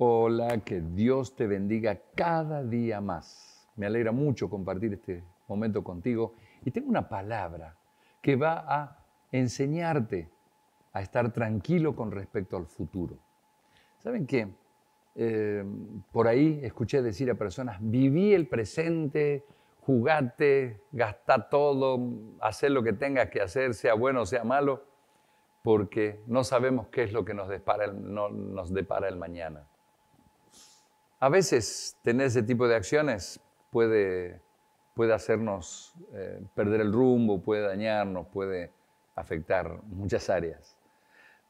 Hola, que Dios te bendiga cada día más. Me alegra mucho compartir este momento contigo y tengo una palabra que va a enseñarte a estar tranquilo con respecto al futuro. ¿Saben qué? Eh, por ahí escuché decir a personas, viví el presente, jugate, gasta todo, haz lo que tengas que hacer, sea bueno o sea malo, porque no sabemos qué es lo que nos depara el mañana. A veces tener ese tipo de acciones puede, hacernos eh, perder el rumbo, puede dañarnos, puede afectar muchas áreas.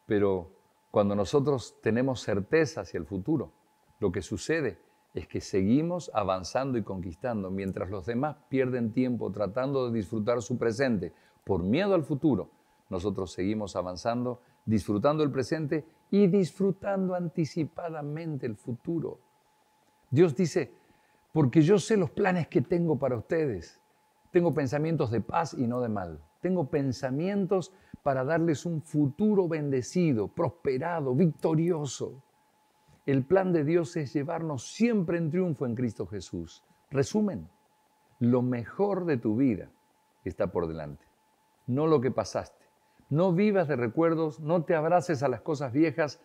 Pero cuando nosotros tenemos certeza hacia el futuro, lo que sucede es que seguimos avanzando y conquistando, mientras los demás pierden tiempo tratando de disfrutar su presente por miedo al futuro. Nosotros seguimos avanzando, disfrutando el presente y disfrutando anticipadamente el futuro. Dios dice, porque yo sé los planes que tengo para ustedes. Tengo pensamientos de paz y no de mal. Tengo pensamientos para darles un futuro bendecido, prosperado, victorioso. El plan de Dios es llevarnos siempre en triunfo en Cristo Jesús. Resumen, lo mejor de tu vida está por delante, no lo que pasaste. No vivas de recuerdos, no te abraces a las cosas viejas,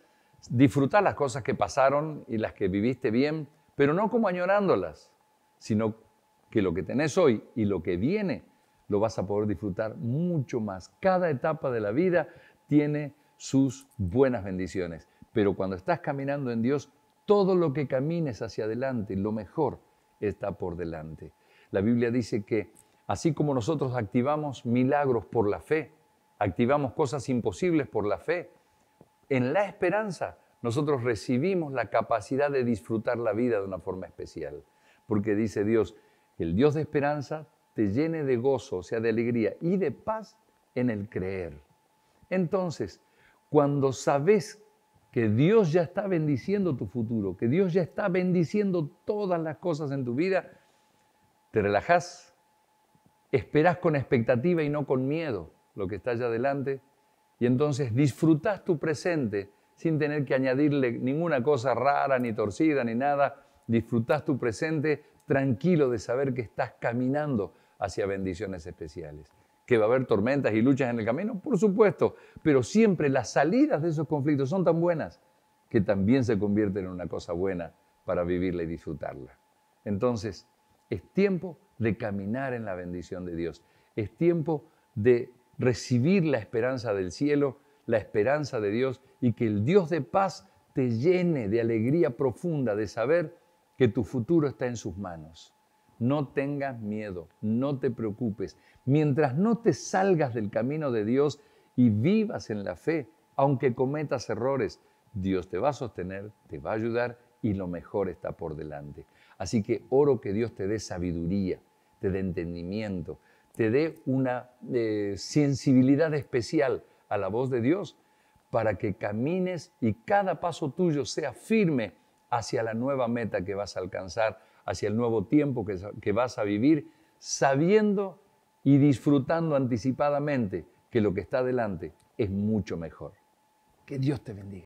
disfruta las cosas que pasaron y las que viviste bien, pero no como añorándolas, sino que lo que tenés hoy y lo que viene lo vas a poder disfrutar mucho más. Cada etapa de la vida tiene sus buenas bendiciones, pero cuando estás caminando en Dios, todo lo que camines hacia adelante, lo mejor está por delante. La Biblia dice que así como nosotros activamos milagros por la fe, activamos cosas imposibles por la fe, en la esperanza nosotros recibimos la capacidad de disfrutar la vida de una forma especial. Porque dice Dios, el Dios de esperanza te llene de gozo, o sea, de alegría y de paz en el creer. Entonces, cuando sabes que Dios ya está bendiciendo tu futuro, que Dios ya está bendiciendo todas las cosas en tu vida, te relajas, esperas con expectativa y no con miedo lo que está allá adelante, y entonces disfrutas tu presente sin tener que añadirle ninguna cosa rara, ni torcida, ni nada. Disfrutás tu presente tranquilo de saber que estás caminando hacia bendiciones especiales. ¿Que va a haber tormentas y luchas en el camino? Por supuesto, pero siempre las salidas de esos conflictos son tan buenas que también se convierten en una cosa buena para vivirla y disfrutarla. Entonces, es tiempo de caminar en la bendición de Dios. Es tiempo de recibir la esperanza del cielo la esperanza de Dios y que el Dios de paz te llene de alegría profunda de saber que tu futuro está en sus manos. No tengas miedo, no te preocupes. Mientras no te salgas del camino de Dios y vivas en la fe, aunque cometas errores, Dios te va a sostener, te va a ayudar y lo mejor está por delante. Así que oro que Dios te dé sabiduría, te dé entendimiento, te dé una eh, sensibilidad especial a la voz de Dios para que camines y cada paso tuyo sea firme hacia la nueva meta que vas a alcanzar, hacia el nuevo tiempo que, que vas a vivir, sabiendo y disfrutando anticipadamente que lo que está adelante es mucho mejor. Que Dios te bendiga.